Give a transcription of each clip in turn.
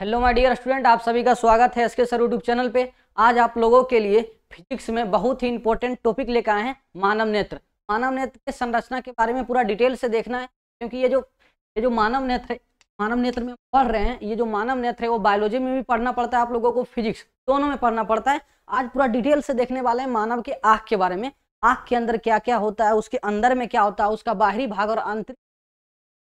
hello my dear student आप सभी का स्वागत है एसके सर यूट्यूब चैनल पे आज आप लोगों के लिए फिजिक्स में बहुत ही इंपॉर्टेंट टॉपिक लेकर आए हैं मानव नेत्र मानव नेत्र के संरचना के बारे में पूरा डिटेल से देखना है क्योंकि ये जो ये जो मानव नेत्र मानव नेत्र में पढ़ रहे हैं ये जो मानव नेत्र है वो बायोलॉजी में भी पढ़ना पड़ता है आप लोगों को फिजिक्स दोनों में पढ़ना पड़ता है आज पूरा डिटेल से देखने वाले हैं मानव के आँख के बारे में आँख के अंदर क्या क्या होता है उसके अंदर में क्या होता है उसका बाहरी भाग और आंतरिक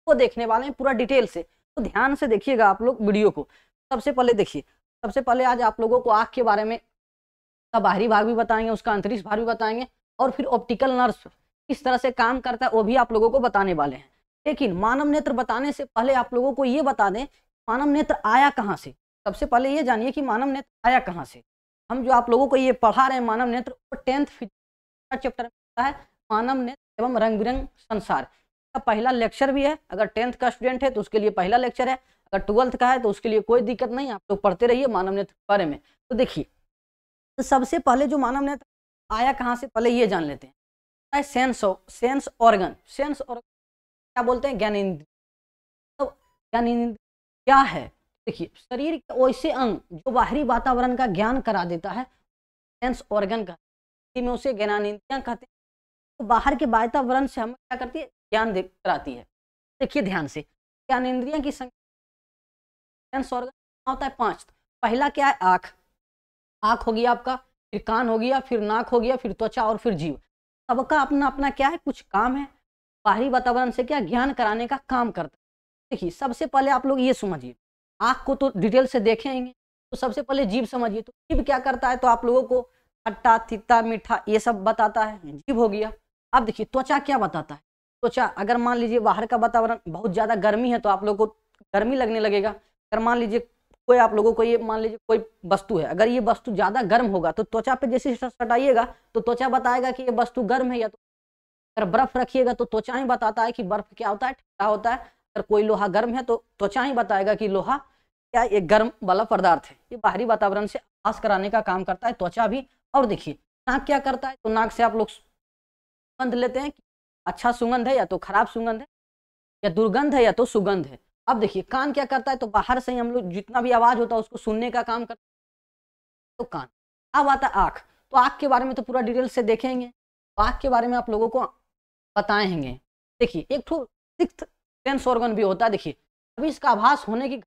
वो देखने वाले हैं पूरा डिटेल से तो ध्यान से देखिएगा आप लोग वीडियो को सबसे पहले देखिए सबसे पहले आज आप लोगों को आँख के बारे में उसका बाहरी भाग भी बताएंगे उसका अंतरिक्ष भाग भी बताएंगे और फिर ऑप्टिकल नर्स किस तरह से काम करता है वो भी आप लोगों को बताने वाले हैं लेकिन मानव नेत्र बताने से पहले आप लोगों को ये बता दें मानव नेत्र आया कहाँ से सबसे पहले ये जानिए कि मानव नेत्र आया कहाँ से हम जो आप लोगों को ये पढ़ा रहे हैं मानव नेत्र वो टेंथ चैप्टर में है मानव नेत्र एवं रंग बिरंग संसार पहला लेक्चर भी है अगर टेंथ का स्टूडेंट है तो उसके लिए पहला लेक्चर है अगर ट्वेल्थ का है तो उसके लिए कोई दिक्कत नहीं आप लोग तो पढ़ते रहिए मानव नेत्र के बारे में तो देखिए तो सबसे पहले जो मानव नेत्र आया कहाँ से पहले ये जान लेते हैं sense sense organ sense organ क्या बोलते हैं ज्ञान इंद्र तो ज्ञान इंद्र क्या है देखिए शरीर के वैसे अंग जो बाहरी वातावरण का ज्ञान करा देता है सेंस ऑर्गन का में उसे ज्ञान इंद्रिया कहते हैं तो बाहर के वातावरण से हम क्या करती है ज्ञान कराती है देखिए ध्यान से ज्ञान इंद्रिया की संख्या होता है पांच पहला क्या है आंख आंख होगी आपका फिर कान हो गया फिर नाक हो गया फिर त्वचा और फिर जीव सबका अपना अपना क्या है कुछ काम है बाहरी वातावरण से क्या ज्ञान कराने का काम करता है देखिए सबसे पहले आप लोग ये समझिए आंख को तो डिटेल से देखेंगे तो सबसे पहले जीव समझिए तो जीव क्या करता है तो आप लोगों को खट्टा तीता मीठा ये सब बताता है जीव हो गया अब देखिए त्वचा क्या बताता है त्वचा तो अच्छा, अगर मान लीजिए बाहर का वातावरण बहुत ज़्यादा गर्मी है तो आप लोगों को गर्मी लगने लगेगा अगर मान लीजिए कोई आप लोगों को ये मान लीजिए कोई वस्तु है अगर ये वस्तु ज़्यादा गर्म होगा तो त्वचा पे जैसे सटाइएगा तो त्वचा बताएगा कि ये वस्तु गर्म है या तो अगर बर्फ़ रखिएगा तो त्वचा ही बताता है कि बर्फ़ क्या होता है ठंडा होता है अगर कोई लोहा गर्म है तो त्वचा ही बताएगा कि लोहा क्या एक गर्म वाला पदार्थ है ये बाहरी वातावरण से आस कराने का काम करता है त्वचा भी और देखिए नाक क्या करता है तो नाक से आप लोग बंध लेते हैं अच्छा सुगंध है या तो खराब सुगंध है या दुर्गंध है या तो सुगंध है अब देखिए कान क्या करता है तो बाहर से ही हम लोग जितना भी आवाज होता है उसको सुनने का काम करता है तो कान अब आता है आँख तो आँख के बारे में तो पूरा डिटेल से देखेंगे तो आँख के बारे में आप लोगों को बताएंगे देखिए एक ठो सिक्स सेंस ऑर्गन भी होता है देखिए अभी इसका आभास होने की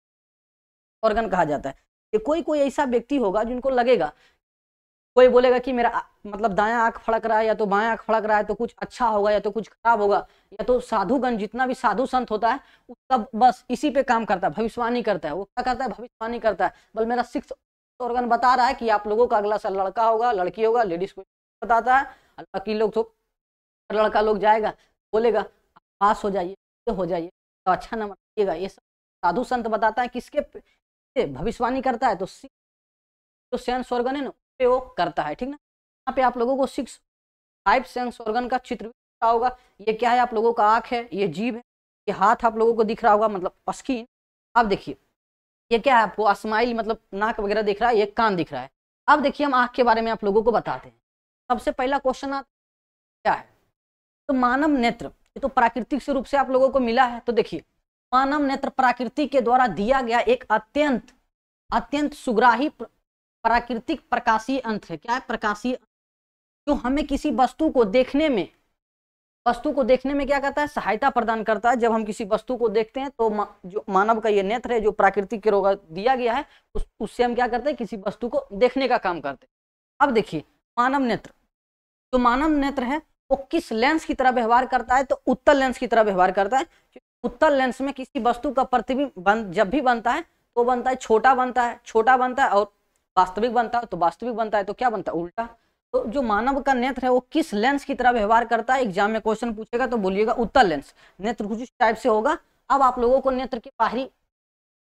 ऑर्गन कहा जाता है कोई कोई ऐसा व्यक्ति होगा जिनको लगेगा कोई बोलेगा कि मेरा मतलब दाया आंख फड़क रहा है या तो बाया आंख फड़क रहा है तो कुछ अच्छा होगा या तो कुछ खराब होगा या तो साधुगण जितना भी साधु संत होता है उसका बस इसी पे काम करता है भविष्यवाणी करता है वो क्या करता है भविष्यवाणी करता है बल मेरा सिक्स ऑर्गन बता रहा है कि आप लोगों का अगला साल लड़का होगा लड़की होगा लेडीज को बताता है लड़की लोग तो लड़का लोग जाएगा बोलेगा पास हो जाइए तो हो जाइए तो अच्छा नंबर आइएगा ये साधु संत बताता है किसके भविष्यवाणी करता है तो जो तो सेंस ऑर्गन है ना पे वो करता है ठीक ना यहाँ पे आप लोगों को सिक्स फाइव सेंस ऑर्गन का चित्र भी दिख रहा होगा ये क्या है आप लोगों का आँख है ये जीव है ये हाथ आप लोगों को दिख रहा होगा मतलब स्किन आप देखिए ये क्या है आपको स्माइल मतलब नाक वगैरह दिख रहा है ये कान दिख रहा है अब देखिए हम आँख के बारे में आप लोगों को बताते हैं सबसे पहला क्वेश्चन आता क्या है तो मानव नेत्र ये तो प्राकृतिक से रूप से आप लोगों को मिला है तो देखिए मानव नेत्र प्राकृति के द्वारा दिया गया एक अत्यंत अत्यंत सुग्राही प्राकृतिक प्रकाशीय अंत है क्या है प्रकाशीय जो हमें किसी वस्तु को देखने में वस्तु को देखने में क्या करता है सहायता प्रदान करता है जब हम किसी वस्तु को देखते हैं तो मा, जो मानव का ये नेत्र है जो प्राकृतिक के रोग दिया गया है उस, उससे हम क्या करते हैं किसी वस्तु को देखने का काम करते हैं अब देखिए मानव नेत्र जो मानव नेत्र है वो किस लेंस की तरह व्यवहार करता है तो उत्तर लेंस की तरह व्यवहार करता है उत्तर लेंस में किसी वस्तु का प्रतिबिंब जब भी बनता है तो बनता है छोटा बनता है छोटा बनता है और वास्तविक बनता है तो वास्तविक बनता है तो क्या बनता है उल्टा तो जो मानव का नेत्र है वो किस लेंस की तरह व्यवहार करता है एग्जाम में क्वेश्चन पूछेगा तो बोलिएगा उत्तर लेंस नेत्र कुछ टाइप से होगा अब आप लोगों को नेत्र के बाहरी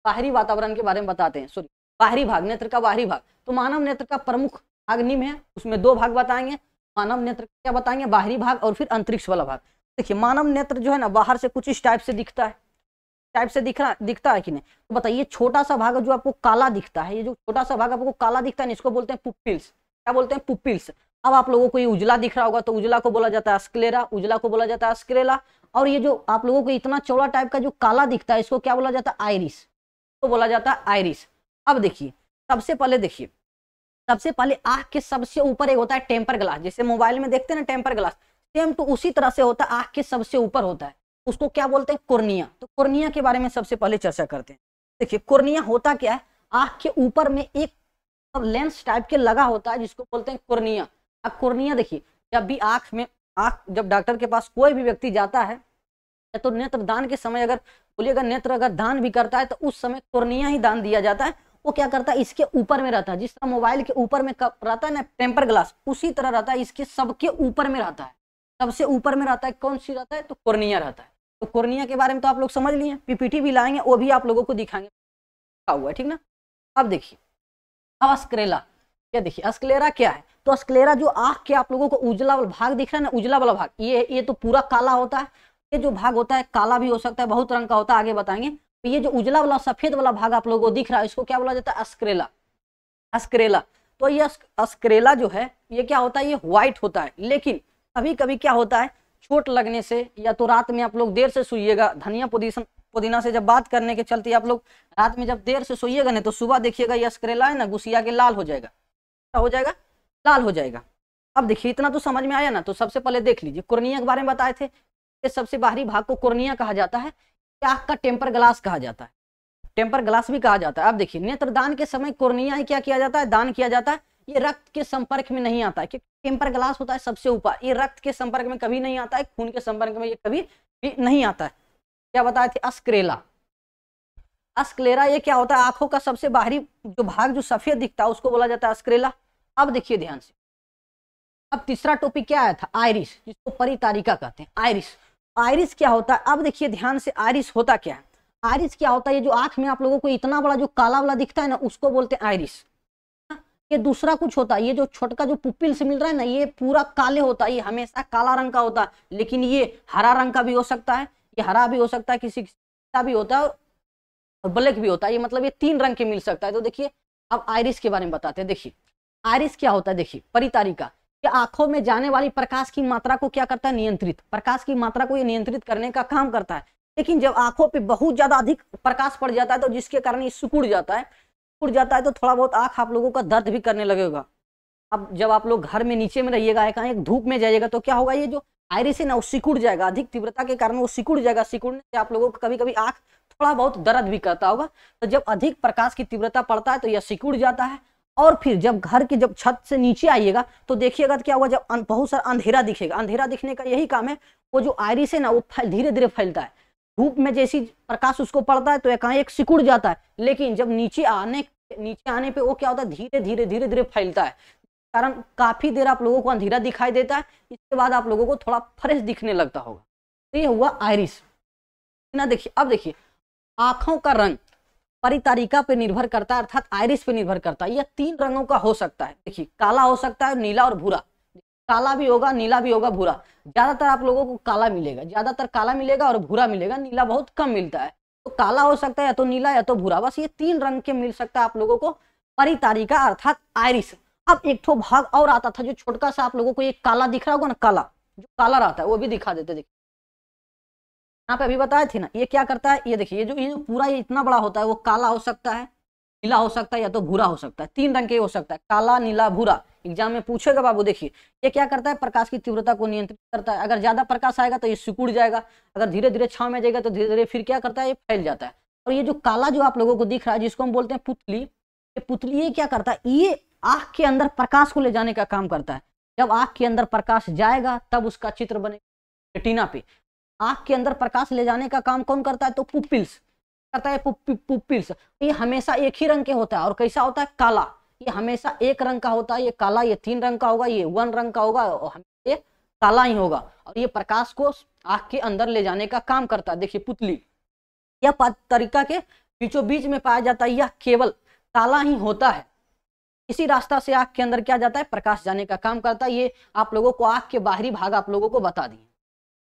बाहरी वातावरण के बारे में बताते हैं सॉरी बाहरी भाग नेत्र का बाहरी भाग तो मानव नेत्र का प्रमुख भाग निम्न है उसमें दो भाग बताएंगे मानव नेत्र क्या बताएंगे बाहरी भाग और फिर अंतरिक्ष वाला भाग देखिए मानव नेत्र जो है ना बाहर से कुछ इस टाइप से दिखता है टाइप से दिख रहा दिखता है कि नहीं तो बताइए छोटा सा भाग जो आपको काला दिखता है ये जो छोटा सा भाग आपको काला दिखता है इसको बोलते हैं पुपिल्स क्या बोलते हैं पुपिल्स अब आप लोगों को ये उजला दिख रहा होगा तो उजला को बोला जाता है अस्क्लेरा उजला को बोला जाता है स्क्रेला और ये जो आप लोगों को इतना चौड़ा टाइप का जो काला दिखता है इसको क्या बोला जाता है आयरिस तो बोला जाता है आयरिस अब देखिए सबसे पहले देखिए सबसे पहले आंख के सबसे ऊपर एक होता है टेम्पर ग्लास जैसे मोबाइल में देखते हैं ना टेम्पर ग्लास सेम तो उसी तरह से होता है आंख के सबसे ऊपर होता है उसको क्या बोलते हैं कुर्निया तो कुर्निया के बारे में सबसे पहले चर्चा करते हैं देखिए कुर्निया होता क्या है आंख के ऊपर में एक लेंस टाइप के लगा होता है जिसको बोलते हैं कुर्निया अब कुर्निया देखिए जब भी आंख में आंख जब डॉक्टर के पास कोई भी व्यक्ति जाता है या तो नेत्र दान के समय अगर बोलिएगा नेत्र अगर दान भी करता है तो उस समय कुर्निया ही दान दिया जाता है वो क्या करता है इसके ऊपर में रहता है जिस तरह मोबाइल के ऊपर में रहता है ना टेम्पर ग्लास उसी तरह रहता है इसके सबके ऊपर में रहता है सबसे ऊपर में रहता है कौन सी रहता है तो कुर्निया रहता है तो कोर्निया के बारे में तो आप लोग समझ लिए पीपीटी भी लाएंगे वो भी आप लोगों को दिखाएंगे हुआ है ठीक ना अब देखिए अब अस्क्रेला क्या देखिए अस्क्लेरा क्या है तो अस्क्लेरा जो आंख के आप लोगों को उजला वाला भाग दिख रहा है ना उजला वाला भाग ये ये तो पूरा काला होता है ये जो भाग होता है काला भी हो सकता है बहुत रंग का होता है आगे बताएंगे तो ये जो उजला वाला सफेद वाला भाग आप लोगों को दिख रहा है इसको क्या बोला जाता है अस्क्रेला अस्क्रेला तो ये अस्क्रेला जो है ये क्या होता है ये व्हाइट होता है लेकिन कभी कभी क्या होता है चोट लगने से या तो रात में आप लोग देर से सोइएगा धनिया पोजिशन पुदीना से जब बात करने के चलते आप लोग रात में जब देर से सोइएगा ना तो सुबह देखिएगा यह करेला है ना गुसिया के लाल हो जाएगा क्या हो जाएगा लाल हो जाएगा अब देखिए इतना तो समझ में आया ना तो सबसे पहले देख लीजिए कुर्निया के बारे में बताए थे इस सबसे बाहरी भाग को कुर्निया कहा जाता है आँख का टेम्पर ग्लास कहा जाता है टेम्पर ग्लास भी कहा जाता है अब देखिए नेत्रदान के समय कुर्निया क्या किया जाता है दान किया जाता है ये रक्त के संपर्क में नहीं आता है टेम्पर ग्लास होता है सबसे ऊपर ये रक्त के संपर्क में कभी नहीं आता है खून के संपर्क में ये कभी भी नहीं आता है क्या बताया थे अस्क्रेला अस्क्लेरा ये क्या होता है आंखों का सबसे बाहरी जो भाग जो सफेद दिखता है उसको बोला जाता है अस्क्रेला अब देखिए ध्यान से अब तीसरा टॉपिक क्या आया था आयरिस जिसको परितारिका कहते हैं आयरिस आयरिस क्या होता है अब देखिए ध्यान से आयरिस होता क्या है आयरिस क्या होता है ये जो आंख में आप लोगों को इतना बड़ा जो काला वाला दिखता है ना उसको बोलते हैं आयरिस ये दूसरा कुछ होता है ये जो छोटका जो पुपिल से मिल रहा है ना ये पूरा काले होता है ये हमेशा काला रंग का होता है लेकिन ये हरा रंग का भी हो सकता है ये हरा भी हो सकता है किसी का भी होता है और ब्लैक भी होता है ये मतलब ये तीन रंग के मिल सकता है तो देखिए अब आयरिस के बारे में बताते हैं देखिए आयरिस क्या होता है देखिए परितारिका ये आंखों में जाने वाली प्रकाश की मात्रा को क्या करता है नियंत्रित प्रकाश की मात्रा को ये नियंत्रित करने का काम करता है लेकिन जब आंखों पे बहुत ज्यादा अधिक प्रकाश पड़ जाता है तो जिसके कारण ये सुकुड़ जाता है उड़ जाता है तो थोड़ा बहुत आँख आप लोगों का दर्द भी करने लगेगा अब जब आप लोग घर में नीचे में रहिएगा एक धूप में जाइएगा तो क्या होगा ये जो आयरिस है ना वो सिकुड़ जाएगा अधिक तीव्रता के कारण वो सिकुड़ जाएगा सिकुड़ने से आप लोगों को कभी कभी आँख थोड़ा बहुत दर्द भी करता होगा तो जब अधिक प्रकाश की तीव्रता पड़ता है तो यह सिकुड़ जाता है और फिर जब घर के जब छत से नीचे आइएगा तो देखिएगा तो क्या होगा जब अं-, बहुत सारा अंधेरा दिखेगा अंधेरा दिखने का यही काम है वो जो आयरिस है ना वो धीरे धीरे फैलता है धूप में जैसी प्रकाश उसको पड़ता है तो एक एक सिकुड़ जाता है लेकिन जब नीचे आने नीचे आने पे वो क्या होता है धीरे धीरे धीरे धीरे फैलता है कारण काफी देर आप लोगों को अंधेरा दिखाई देता है इसके बाद आप लोगों को थोड़ा फ्रेश दिखने लगता होगा तो ये हुआ आयरिस ना देखिए अब देखिए आंखों का रंग परितारिका पे निर्भर करता है अर्थात आयरिस पे निर्भर करता है यह तीन रंगों का हो सकता है देखिए काला हो सकता है नीला और भूरा काला भी होगा नीला भी होगा भूरा ज्यादातर आप लोगों को काला मिलेगा ज्यादातर काला मिलेगा और भूरा मिलेगा नीला बहुत कम मिलता है तो काला हो सकता है या तो नीला या तो भूरा बस ये तीन रंग के मिल सकता है आप लोगों को परितारिका अर्थात आयरिस अब एक ठो भाग और आता था जो छोटका सा आप लोगों को ये काला दिख रहा होगा ना काला जो काला रहता है वो भी दिखा देते देखिए यहाँ पे अभी बताए थे ना ये क्या करता है ये देखिए ये जो ये जो पूरा ये इतना बड़ा होता है वो काला हो सकता है नीला हो सकता है या तो भूरा हो सकता है तीन रंग के हो सकता है काला नीला भूरा एग्जाम में पूछेगा बाबू देखिए ये क्या करता है प्रकाश की तीव्रता को नियंत्रित करता है अगर ज्यादा प्रकाश आएगा तो ये सिकुड़ जाएगा अगर धीरे धीरे छाव में जाएगा तो धीरे धीरे फिर क्या करता है ये फैल जाता है और ये जो काला जो आप लोगों को दिख रहा है जिसको हम बोलते हैं पुतली ये पुतली ये क्या करता है ये आँख के अंदर प्रकाश को ले जाने का काम करता है जब आँख के अंदर प्रकाश जाएगा तब उसका चित्र बनेगा रेटिना पे आँख के अंदर प्रकाश ले जाने का काम कौन करता है तो पुपिल्स करता है पुपिल्स ये हमेशा एक ही रंग के होता है और कैसा होता है काला ये हमेशा एक रंग का होता है ये काला ये तीन रंग का होगा ये वन रंग का होगा और ये काला ही होगा और ये प्रकाश को आँख के अंदर ले जाने का काम करता है देखिए पुतली यह तरीका के बीचों बीच में पाया जाता है यह केवल काला ही होता है इसी रास्ता से आँख के अंदर क्या जाता है प्रकाश जाने का काम करता है ये आप लोगों को आँख के बाहरी भाग आप लोगों को बता दिए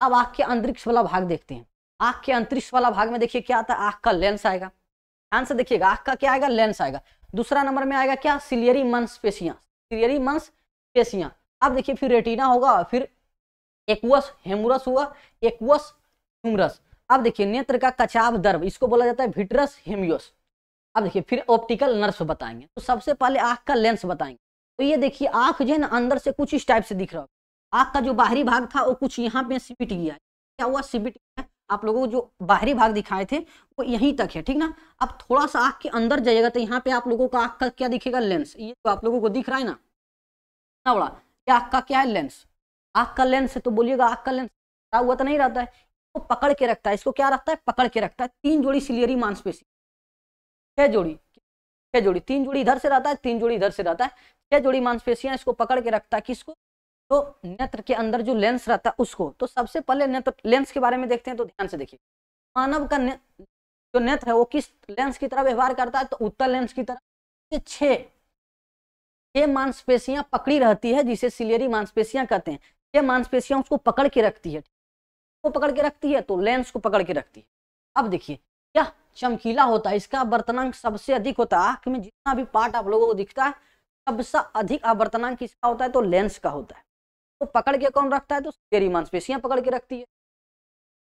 अब आँख के अंतरिक्ष वाला भाग देखते हैं आंख के अंतरिक्ष वाला भाग में देखिए क्या आता है आंख का लेंस आएगा ध्यान से देखिएगा आंख का क्या आएगा लेंस आएगा दूसरा नंबर में आएगा क्या सिलियरी मंस पेशियां सिलियरी मंस पेशियां अब देखिए फिर रेटिना होगा फिर एक्वस हेमुरस हुआ एक्वस ह्यूमरस अब देखिए नेत्र का कचाव दर्व इसको बोला जाता है विटरस हेमियोस अब देखिए फिर ऑप्टिकल नर्स बताएंगे तो सबसे पहले आंख का लेंस बताएंगे तो ये देखिए आंख जो है ना अंदर से कुछ इस टाइप से दिख रहा है आंख का जो बाहरी भाग था वो कुछ यहाँ पे सिपिट गया क्या हुआ सिपिट गया आप लोगों को जो बाहरी भाग दिखाए थे वो यहीं तक है ठीक ना अब थोड़ा सा आँख के अंदर जाइएगा तो यहाँ पे आप लोगों का आँख का क्या दिखेगा लेंस ये तो आप लोगों को दिख रहा है ना इतना बड़ा ये आँख का क्या है लेंस आँख का लेंस है तो बोलिएगा आँख का लेंस हुआ तो नहीं रहता है इसको पकड़ के रखता है इसको क्या रखता है पकड़ के रखता है तीन जोड़ी सिलियरी मांसपेशी छह जोड़ी छह जोड़ी तीन जोड़ी इधर से रहता है तीन जोड़ी इधर से रहता है छह जोड़ी मांसपेशियां इसको पकड़ के रखता है किसको तो नेत्र के अंदर जो लेंस रहता है उसको तो सबसे पहले नेत्र लेंस के बारे में देखते हैं तो ध्यान से देखिए मानव का ने, जो नेत्र है वो किस लेंस की तरह व्यवहार करता है तो उत्तर लेंस की तरह छः छः मांसपेशियां पकड़ी रहती है जिसे सिलियरी मांसपेशियां कहते हैं ये मांसपेशियां उसको पकड़ के रखती है वो पकड़ के रखती है तो लेंस को पकड़ के रखती है अब देखिए क्या चमकीला होता है इसका आवर्तनांक सबसे अधिक होता है आंख में जितना भी पार्ट आप लोगों को दिखता है सबसे अधिक आवर्तनांक किसका होता है तो लेंस का होता है को पकड़ के कौन रखता है तो तेरी मांसपेशियां पकड़ के रखती है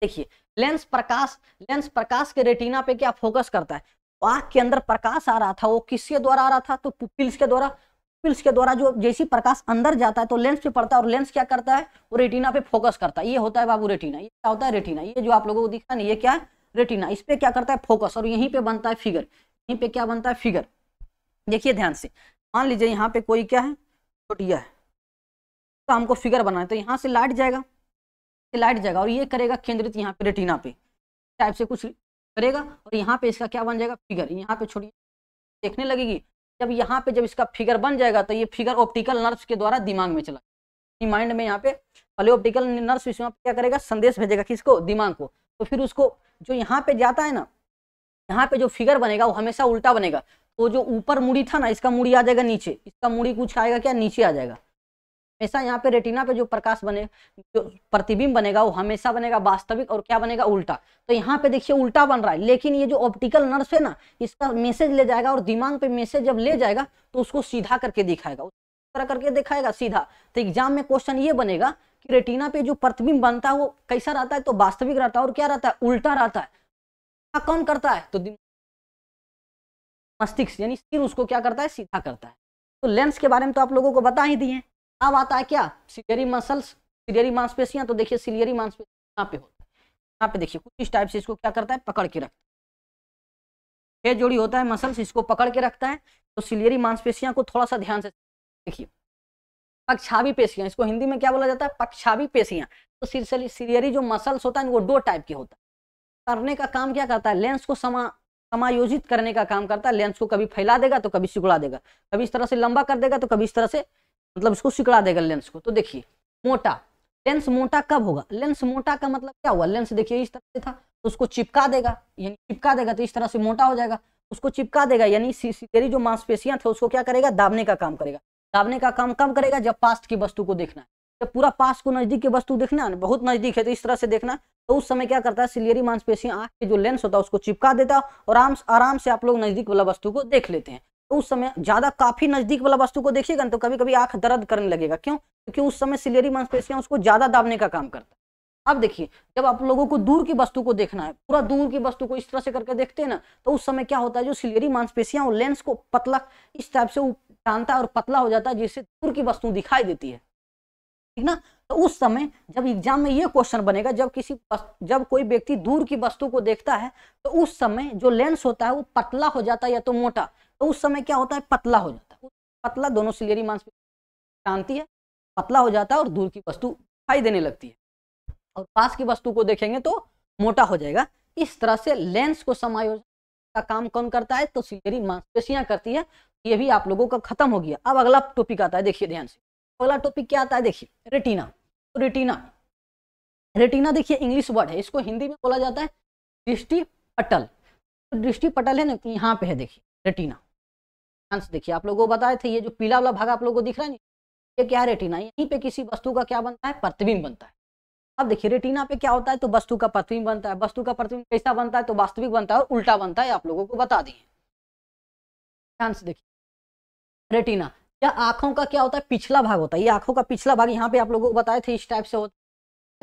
देखिए लेंस प्रकाश लेंस प्रकाश के रेटिना पे क्या फोकस करता है आंख के अंदर प्रकाश आ रहा था वो किसके द्वारा आ रहा था तो पुपिल्स के द्वारा पुपिल्स के द्वारा जो जैसी प्रकाश अंदर जाता है तो लेंस पे पड़ता है और लेंस क्या करता है वो रेटिना पे फोकस करता है ये होता है बाबू रेटिना ये क्या होता है रेटिना ये जो आप लोगों को दिखा नहीं ये क्या है रेटिना इस पे क्या करता है फोकस और यहीं पे बनता है फिगर यहीं पे क्या बनता है फिगर देखिए ध्यान से मान लीजिए यहाँ पे कोई क्या है छोटिया है तो हमको फिगर बनाना है तो यहाँ से लाइट जाएगा लाइट जाएगा और ये करेगा केंद्रित यहाँ पे रेटिना पे टाइप से कुछ करेगा और यहाँ पे इसका क्या बन जाएगा फिगर यहाँ पे छोड़िए देखने लगेगी जब यहाँ पे जब इसका फिगर बन जाएगा तो ये फिगर ऑप्टिकल नर्व के द्वारा दिमाग में चला माइंड में यहाँ पे पहले ऑप्टिकल नर्व इसमें क्या करेगा संदेश भेजेगा किसको दिमाग को तो फिर उसको जो यहाँ पे जाता है ना यहाँ पे जो फिगर बनेगा वो हमेशा उल्टा बनेगा तो जो ऊपर मुड़ी था ना इसका मुड़ी आ जाएगा नीचे इसका मुड़ी कुछ आएगा क्या नीचे आ जाएगा हमेशा यहाँ पे रेटिना पे जो प्रकाश बने जो प्रतिबिंब बनेगा वो हमेशा बनेगा वास्तविक और क्या बनेगा उल्टा तो यहाँ पे देखिए उल्टा बन रहा है लेकिन ये जो ऑप्टिकल नर्स है ना इसका मैसेज ले जाएगा और दिमाग पे मैसेज जब ले जाएगा तो उसको सीधा करके दिखाएगा तरह करके दिखाएगा सीधा तो एग्जाम में क्वेश्चन ये बनेगा कि रेटिना पे जो प्रतिबिंब बनता है वो कैसा रहता है तो वास्तविक रहता है और क्या रहता है उल्टा रहता है कौन करता है तो मस्तिष्क यानी सिर उसको क्या करता है सीधा करता है तो लेंस के बारे में तो आप लोगों को बता ही दिए अब आता है क्या सिलियरी मसल्स सिलियरी मांसपेशियां तो देखिए सिलियरी मांसपेशियां यहाँ पे होता है यहाँ पे देखिए कुछ इस टाइप से इसको क्या करता है पकड़ के रखता है यह जोड़ी होता है मसल्स इसको पकड़ के रखता है तो सिलियरी मांसपेशियां को थोड़ा सा ध्यान से देखिए पक्षावी पेशियां इसको हिंदी में क्या बोला जाता है पक्षावी पेशियां तो सिलियरी जो मसल्स होता है वो दो टाइप के होता है करने का काम क्या करता है लेंस को समा समायोजित करने का काम करता है लेंस को कभी फैला देगा तो कभी सिकुड़ा देगा कभी इस तरह से लंबा कर देगा तो कभी इस तरह से मतलब इसको सिकड़ा देगा लेंस को तो देखिए मोटा लेंस मोटा कब होगा लेंस मोटा का मतलब क्या हुआ लेंस देखिए इस तरह से था तो उसको चिपका देगा यानी चिपका देगा तो इस तरह से मोटा हो जाएगा उसको चिपका देगा यानी तेरी जो मांसपेशियां थे उसको क्या करेगा दाबने का काम करेगा दाबने का काम कब करेगा जब पास्ट की वस्तु को देखना है जब पूरा पास्ट को नजदीक की वस्तु देखना है बहुत नजदीक है तो इस तरह से देखना तो उस समय क्या करता है सिलियरी मांसपेशियां आंख के जो लेंस होता है उसको चिपका देता है और आराम आराम से आप लोग नजदीक वाला वस्तु को देख लेते हैं तो उस समय ज़्यादा काफ़ी नज़दीक वाला वस्तु को देखिएगा तो कभी कभी आंख दर्द करने लगेगा क्यों क्योंकि उस समय सिलेरी मांसपेशियां उसको ज़्यादा दाबने का काम करता है अब देखिए जब आप लोगों को दूर की वस्तु को देखना है पूरा दूर की वस्तु को इस तरह से करके देखते हैं ना तो उस समय क्या होता है जो सिलेरी मांसपेशियां और लेंस को पतला इस टाइप से टानता है और पतला हो जाता है जिससे दूर की वस्तु दिखाई देती है ठीक ना तो उस समय जब एग्जाम में ये क्वेश्चन बनेगा जब किसी जब कोई व्यक्ति दूर की वस्तु को देखता है तो उस समय जो लेंस होता है वो पतला हो जाता है या तो मोटा तो उस समय क्या होता है पतला हो जाता है पतला दोनों सिलेरी मांसपेशी शांति है पतला हो जाता है और दूर की वस्तु दिखाई देने लगती है और पास की वस्तु को देखेंगे तो मोटा हो जाएगा इस तरह से लेंस को समायोजन का काम कौन करता है तो सिलेरी मांसपेशियां करती है ये भी आप लोगों का खत्म हो गया अब अगला टॉपिक आता है देखिए ध्यान से अगला टॉपिक क्या आता है देखिए रेटिना तो रेटिना रेटिना देखिए इंग्लिश वर्ड है इसको हिंदी में बोला जाता है दृष्टि पटल तो दृष्टि पटल है ना यहाँ पे है देखिए रेटिना अंश देखिए आप लोगों को बताए थे ये जो पीला वाला भाग आप लोगों को दिख रहा है ये क्या है रेटिना यहीं पे किसी वस्तु का क्या बनता है प्रतिबिंब बनता है अब देखिए रेटिना पे क्या होता है तो वस्तु का प्रतिबिंब बनता है वस्तु का प्रतिबिंब कैसा बनता है तो वास्तविक बनता है और उल्टा बनता है आप लोगों को बता दिए देखिए रेटिना या आंखों का क्या होता है पिछला भाग होता है ये आंखों का पिछला भाग यहाँ पे आप लोगों को बताए थे इस टाइप से होता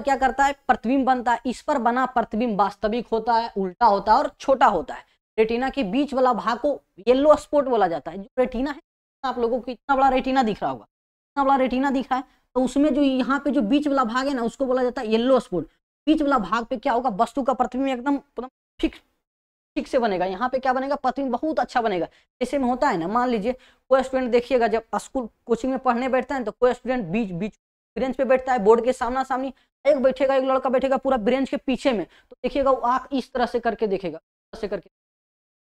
है क्या करता है प्रतिबिंब बनता है इस पर बना प्रतिबिंब वास्तविक होता है उल्टा होता है और छोटा होता है रेटिना के बीच वाला भाग को येलो स्पॉट बोला जाता है जो रेटिना है आप लोगों को इतना बड़ा रेटिना दिख रहा होगा इतना बड़ा रेटिना दिख रहा है तो उसमें जो यहाँ पे जो बीच वाला भाग है ना उसको बोला जाता है येलो स्पॉट बीच वाला भाग पे क्या होगा वस्तु का प्रतिबिंब एकदम फिक्स ठीक से बनेगा यहाँ पे क्या बनेगा प्रतिबिंब बहुत अच्छा बनेगा ऐसे में होता है ना मान लीजिए कोई स्टूडेंट देखिएगा जब स्कूल कोचिंग में पढ़ने बैठता है तो कोई स्टूडेंट बीच बीच ब्रेंच पे बैठता है बोर्ड के सामना सामने एक बैठेगा एक लड़का बैठेगा पूरा ब्रेंच के पीछे में तो देखिएगा वो आंख इस तरह से करके देखेगा से करके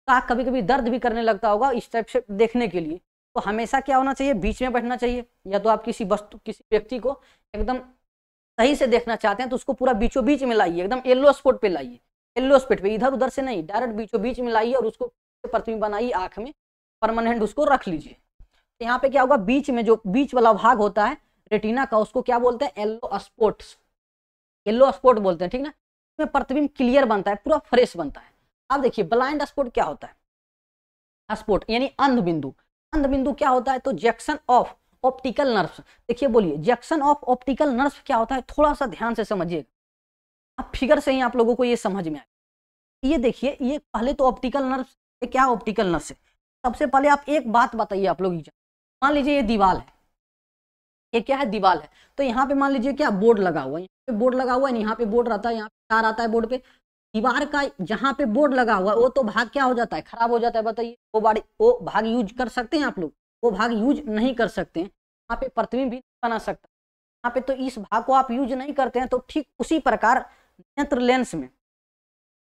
का तो कभी कभी दर्द भी करने लगता होगा इस टाइप से देखने के लिए तो हमेशा क्या होना चाहिए बीच में बैठना चाहिए या तो आप किसी वस्तु किसी व्यक्ति को एकदम सही से देखना चाहते हैं तो उसको पूरा बीचों बीच में लाइए एकदम येल्लो स्पॉट पे लाइए येल्लो स्पॉट पे इधर उधर से नहीं डायरेक्ट बीचों बीच में लाइए और उसको प्रतिमा बनाइए आँख में परमानेंट उसको रख लीजिए तो यहाँ पे क्या होगा बीच में जो बीच वाला भाग होता है रेटिना का उसको क्या बोलते हैं येल्लो स्पॉट्स येल्लो स्पॉट बोलते हैं ठीक ना इसमें प्रतिबिंब क्लियर बनता है पूरा फ्रेश बनता है अब देखिए ब्लाइंड स्पॉट क्या होता है स्पॉट यानी अंध बिंदु अंध बिंदु क्या होता है तो जैक्सन ऑफ ऑप्टिकल नर्व्स देखिए बोलिए जैक्सन ऑफ ऑप्टिकल नर्व्स क्या होता है थोड़ा सा ध्यान से समझिएगा आप फिगर से ही आप लोगों को ये समझ में आए ये देखिए ये पहले तो ऑप्टिकल नर्व ये क्या ऑप्टिकल नर्व है सबसे पहले आप एक बात बताइए आप लोग मान लीजिए ये दीवाल है ये क्या है दीवाल है तो यहाँ पे मान लीजिए क्या बोर्ड लगा हुआ है यहाँ पे बोर्ड लगा हुआ है यहाँ पे बोर्ड रहता है यहाँ पे तार आता है बोर्ड पे दीवार का जहाँ पे बोर्ड लगा हुआ है वो तो भाग क्या हो जाता है खराब हो जाता है बताइए वो बाड़ी वो भाग यूज कर सकते हैं आप लोग वो भाग यूज नहीं कर सकते हैं यहाँ पे प्रतिबिंब भी बना सकता यहाँ पे तो इस भाग को आप यूज नहीं करते हैं तो ठीक उसी प्रकार नेत्र लेंस में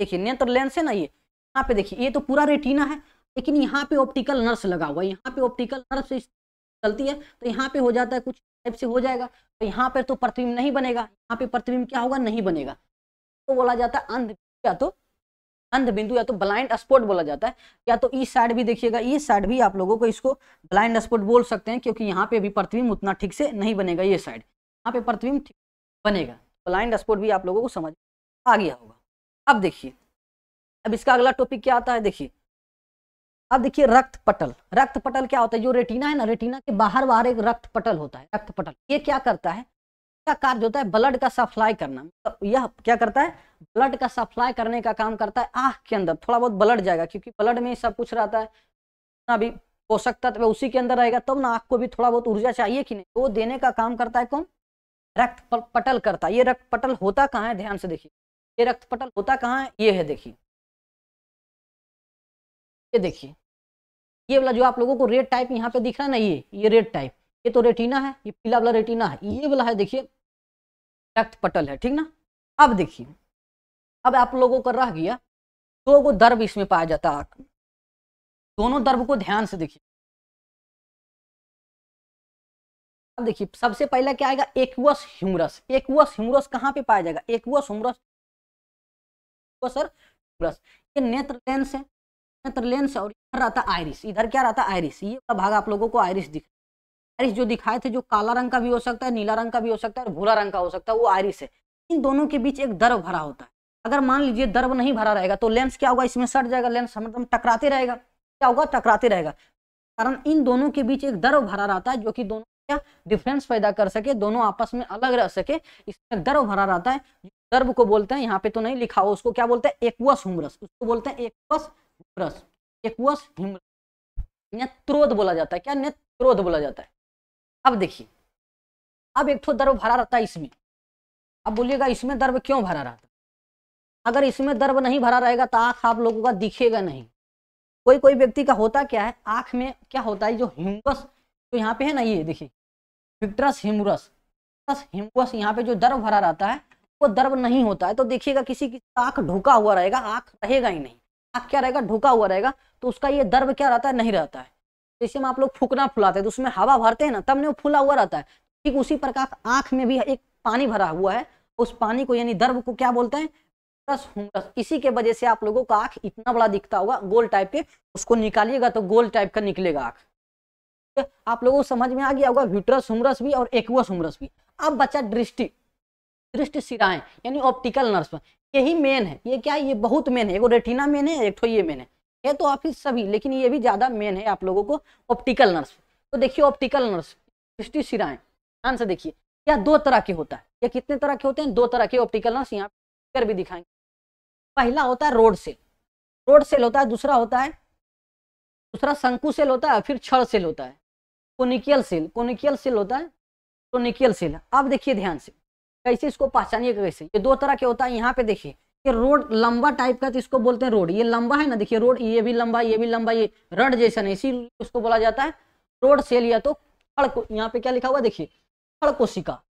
देखिए नेत्र लेंस है ना ये यहाँ पे देखिए ये तो पूरा रेटिना है लेकिन यहाँ पे ऑप्टिकल नर्स लगा हुआ है यहाँ पे ऑप्टिकल नर्स चलती है तो यहाँ पे हो जाता है कुछ टाइप से हो जाएगा तो यहाँ पे तो प्रतिबिंब नहीं बनेगा यहाँ पे प्रतिबिंब क्या होगा नहीं बनेगा तो बोला जाता है अंध या तो अंध बिंदु या तो ब्लाइंड स्पॉट बोला जाता है या तो इस साइड भी देखिएगा इस साइड भी आप लोगों को इसको ब्लाइंड स्पॉट बोल सकते हैं क्योंकि यहाँ पे अभी प्रतिबिंब उतना ठीक से नहीं बनेगा ये साइड यहाँ पे प्रतिबिंब ठीक बनेगा ब्लाइंड तो स्पॉट भी आप लोगों को समझ आ गया होगा अब देखिए अब इसका अगला टॉपिक क्या आता है देखिए अब देखिए रक्त पटल रक्त पटल क्या होता है जो रेटिना है ना रेटिना के बाहर बाहर एक रक्त पटल होता है रक्त पटल ये क्या करता है का कार्य होता है ब्लड का सप्लाई करना तो यह क्या करता है ब्लड का सप्लाई करने का काम करता है आँख के अंदर थोड़ा बहुत ब्लड जाएगा क्योंकि ब्लड में सब कुछ रहता है ना भी पोषक तत्व उसी के अंदर रहेगा तब तो ना आंख को भी थोड़ा बहुत ऊर्जा चाहिए कि नहीं वो देने का काम करता है कौन रक्त पटल करता है ये रक्त पटल होता कहाँ है ध्यान से देखिए ये रक्त पटल होता कहाँ है ये है देखिए ये देखिए ये वाला जो आप लोगों को रेड टाइप यहाँ पे दिख रहा है ना ये ये रेड टाइप ये तो रेटिना है ये पीला वाला रेटिना है ये वाला है देखिए रक्त पटल है ठीक ना अब देखिए अब आप लोगों का रह गया दो तो गो दर्व इसमें पाया जाता है आर्क में दोनों दर्व को ध्यान से देखिए अब देखिए सबसे पहला क्या आएगा एक्वस ह्यूमरस एक्वस ह्यूमरस कहाँ पे पाया जाएगा एक्वस ह्यूमरस सर ह्यूमरस ये नेत्र लेंस है नेत्र लेंस और इधर रहता आयरिस इधर क्या रहता आयरिस ये भाग आप लोगों को आयरिस दिख आयरिश जो दिखाए थे जो काला रंग का भी हो सकता है नीला रंग का भी हो सकता है और भूरा रंग का हो सकता है वो आयरिस है इन दोनों के बीच एक दर्व भरा होता है अगर मान लीजिए दर्व नहीं भरा रहेगा तो लेंस क्या होगा इसमें सट जाएगा लेंस मतलब टकराते रहेगा क्या होगा टकराते रहेगा कारण इन दोनों के बीच एक दर्व भरा रहता है जो कि दोनों क्या डिफरेंस पैदा कर सके दोनों आपस में अलग रह सके इसमें दर्व भरा रहता है दर्व को बोलते हैं यहाँ पे तो नहीं लिखा हो उसको क्या बोलते हैं एक्वस हुमरस उसको बोलते हैं एक्वस हुमरस एक्वस हुमरस नेत्रोध बोला जाता है क्या नेत्रोध बोला जाता है अब देखिए अब एक तो दर्व भरा रहता है इसमें अब बोलिएगा इसमें दर्व क्यों भरा रहता अगर इसमें दर्व नहीं भरा रहेगा तो आँख आप लोगों का दिखेगा नहीं कोई कोई व्यक्ति का होता क्या है आँख में क्या होता है जो ह्यूमरस जो तो यहाँ पे है ना ये देखिए विक्ट्रस हिमरस ह्यूमरस यहाँ पे जो दर्व भरा रहता है वो दर्व नहीं होता है तो देखिएगा किसी की आँख ढुका हुआ रहेगा आँख रहेगा ही नहीं आँख क्या रहेगा ढुका हुआ रहेगा तो उसका ये दर्व क्या रहता है नहीं रहता है जैसे हम आप लोग फुकना फुलाते हैं तो उसमें हवा भरते हैं ना तब ने वो फुला हुआ रहता है ठीक उसी प्रकार आंख में भी एक पानी भरा हुआ है उस पानी को यानी दर्व को क्या बोलते हैं रस हुमरस इसी के वजह से आप लोगों का आंख इतना बड़ा दिखता होगा गोल टाइप के उसको निकालिएगा तो गोल टाइप का निकलेगा आँख आप लोगों को समझ में आ गया होगा व्यूट्रस हुमरस भी और एक्वस हुमरस भी अब बच्चा दृष्टि दृष्टि सिराएं यानी ऑप्टिकल नर्व यही मेन है ये क्या है ये बहुत मेन है एक रेटिना मेन है एक ठो ये मेन है है तो ऑफिस सभी लेकिन ये भी ज़्यादा मेन है आप लोगों को ऑप्टिकल नर्स तो देखिए ऑप्टिकल नर्स दृष्टि सिराए ध्यान से देखिए यह दो तरह के होता है या कितने तरह के होते हैं दो तरह के ऑप्टिकल नर्स यहाँ कर भी दिखाएंगे पहला होता है रोड सेल रोड सेल होता है दूसरा होता है दूसरा शंकु सेल होता है फिर छड़ सेल होता है कोनिकियल सेल कोनिकियल सेल होता है कोनिकियल सेल अब देखिए ध्यान से कैसे इसको पहचानिए कैसे ये दो तरह के होता है यहाँ पे देखिए ये रोड लंबा टाइप का तो इसको बोलते हैं रोड ये लंबा है ना देखिए रोड ये भी लंबा ये भी लंबा ये रड जैसा नहीं इसीलिए उसको बोला जाता है रोड सेल लिया तो खड़को यहाँ पे क्या लिखा हुआ देखिए खड़कोशिका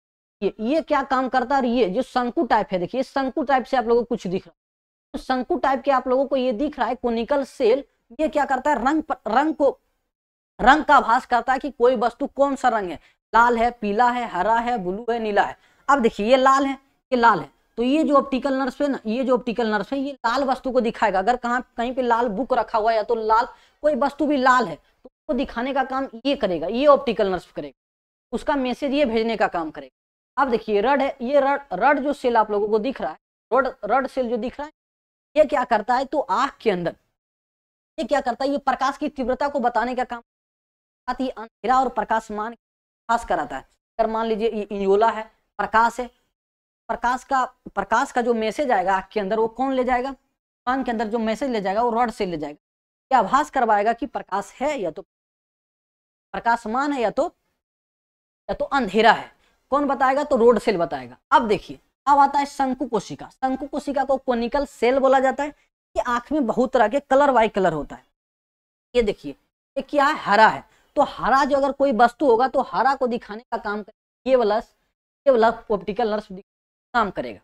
ये ये क्या काम करता है ये जो शंकु टाइप है देखिए शंकु टाइप से आप लोगों को कुछ दिख रहा है तो शंकु टाइप के आप लोगों को ये दिख रहा है कोनिकल सेल ये क्या करता है रंग रंग को रंग का आभास करता है कि कोई वस्तु कौन सा रंग है लाल है पीला है हरा है ब्लू है नीला है अब देखिए ये लाल है ये लाल है तो ये जो ऑप्टिकल नर्स है ना ये जो ऑप्टिकल नर्स है ये लाल वस्तु को दिखाएगा अगर कहा कहीं पे लाल बुक रखा हुआ है या तो लाल कोई वस्तु भी लाल है तो उसको दिखाने का काम ये करेगा ये ऑप्टिकल नर्स करेगा उसका मैसेज ये भेजने का काम करेगा अब देखिए रड है ये रड रड जो सेल आप लोगों को दिख रहा है रड रड सेल जो दिख रहा है ये क्या करता है तो आंख के अंदर ये क्या करता है ये प्रकाश की तीव्रता को बताने का काम साथ अंधेरा और प्रकाशमान खास कराता है अगर मान लीजिए ये इंजोला है प्रकाश है प्रकाश का प्रकाश का जो मैसेज आएगा आंख के अंदर वो कौन ले जाएगा कान के अंदर जो मैसेज ले जाएगा वो रॉड से ले जाएगा ये आभास करवाएगा कि प्रकाश है या तो प्रकाशमान है या तो या तो अंधेरा है कौन बताएगा तो रोड सेल बताएगा अब देखिए अब आता है शंकु कोशिका शंकु कोशिका को कोनिकल सेल बोला जाता है ये आंख में बहुत तरह के कलर वाई कलर होता है ये देखिए ये क्या है हरा है तो हरा जो अगर कोई वस्तु होगा तो हरा को दिखाने का काम करेगा ये वाला ये वाला ऑप्टिकल नर्स काम करेगा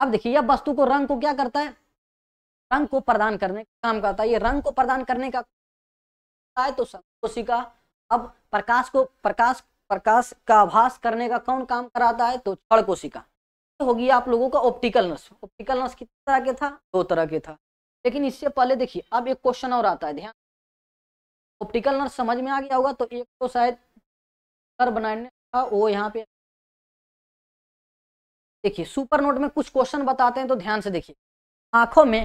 अब देखिए यह वस्तु को रंग को क्या करता है रंग को प्रदान करने का काम करता है ये रंग को प्रदान करने का है तो कोशिका अब प्रकाश को प्रकाश प्रकाश का आभास करने का कौन काम कराता है तो छड़ कोशिका होगी आप लोगों का ऑप्टिकल नस ऑप्टिकल नस कितने तरह के था दो तरह के था लेकिन इससे पहले देखिए अब एक क्वेश्चन और आता है ध्यान ऑप्टिकल नर्स समझ में आ गया होगा तो एक तो शायद सर बनाने था वो यहाँ पे देखिए सुपर नोट में कुछ क्वेश्चन बताते हैं तो ध्यान से देखिए आंखों में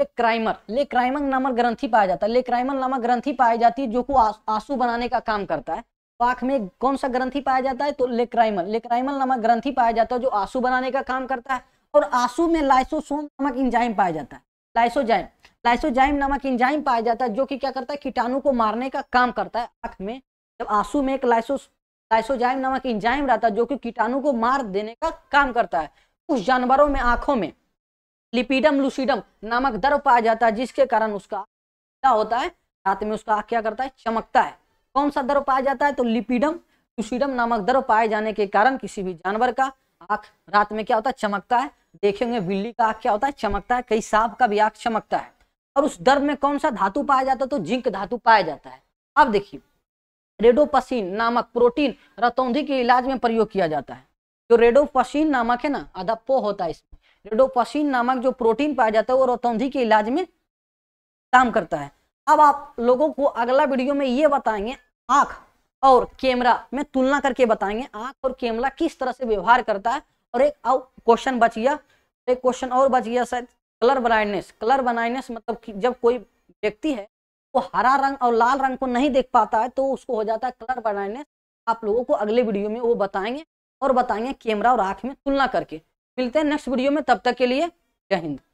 ले क्राइमर ले क्राइमर नामक ग्रंथि पाया जाता है ले क्राइमर नामक ग्रंथि पाई जाती है जो को आंसू बनाने का काम करता है तो आंख में कौन सा ग्रंथि पाया जाता है तो ले क्राइमर ले क्राइमर नामक ग्रंथि पाया जाता है जो आंसू बनाने का काम करता है और आंसू में लाइसोसोम नामक इंजाइम पाया जाता है लाइसोजाइम लाइसोजाइम नामक इंजाइम पाया जाता है जो कि क्या करता है कीटाणु को मारने का काम करता है आंख में जब आंसू में एक लाइसोस लाइसोजाइम नामक इंजाइम रहता है जो कि कीटाणु को मार देने का काम करता है उस जानवरों में आंखों में लिपिडम लुसिडम नामक द्रव पाया जाता है जिसके कारण उसका क्या होता है रात में उसका आंख क्या करता है चमकता है कौन सा द्रव पाया जाता है तो लिपिडम लुसिडम नामक द्रव पाए जाने के कारण किसी भी जानवर का आंख रात में क्या होता है चमकता है देखेंगे बिल्ली का आंख क्या होता है चमकता है कई सांप का भी आंख चमकता है और उस द्रव में कौन सा धातु पाया जाता है तो जिंक धातु पाया जाता है अब देखिए रेडोपसिन नामक प्रोटीन रतौंधी के इलाज में प्रयोग किया जाता है जो रेडोपसिन नामक है ना आधा पो होता है इसमें रेडोपसिन नामक जो प्रोटीन पाया जाता है वो रतौंधी के इलाज में काम करता है अब आप लोगों को अगला वीडियो में ये बताएंगे आंख और कैमरा में तुलना करके बताएंगे आंख और कैमरा किस तरह से व्यवहार करता है और एक और क्वेश्चन बच गया एक क्वेश्चन और बच गया शायद कलर ब्लाइंडनेस कलर ब्लाइंडनेस मतलब कि जब कोई व्यक्ति है वो हरा रंग और लाल रंग को नहीं देख पाता है तो उसको हो जाता है कलर ब्लाइंडनेस आप लोगों को अगले वीडियो में वो बताएंगे और बताएंगे कैमरा और आँख में तुलना करके मिलते हैं नेक्स्ट वीडियो में तब तक के लिए जय हिंद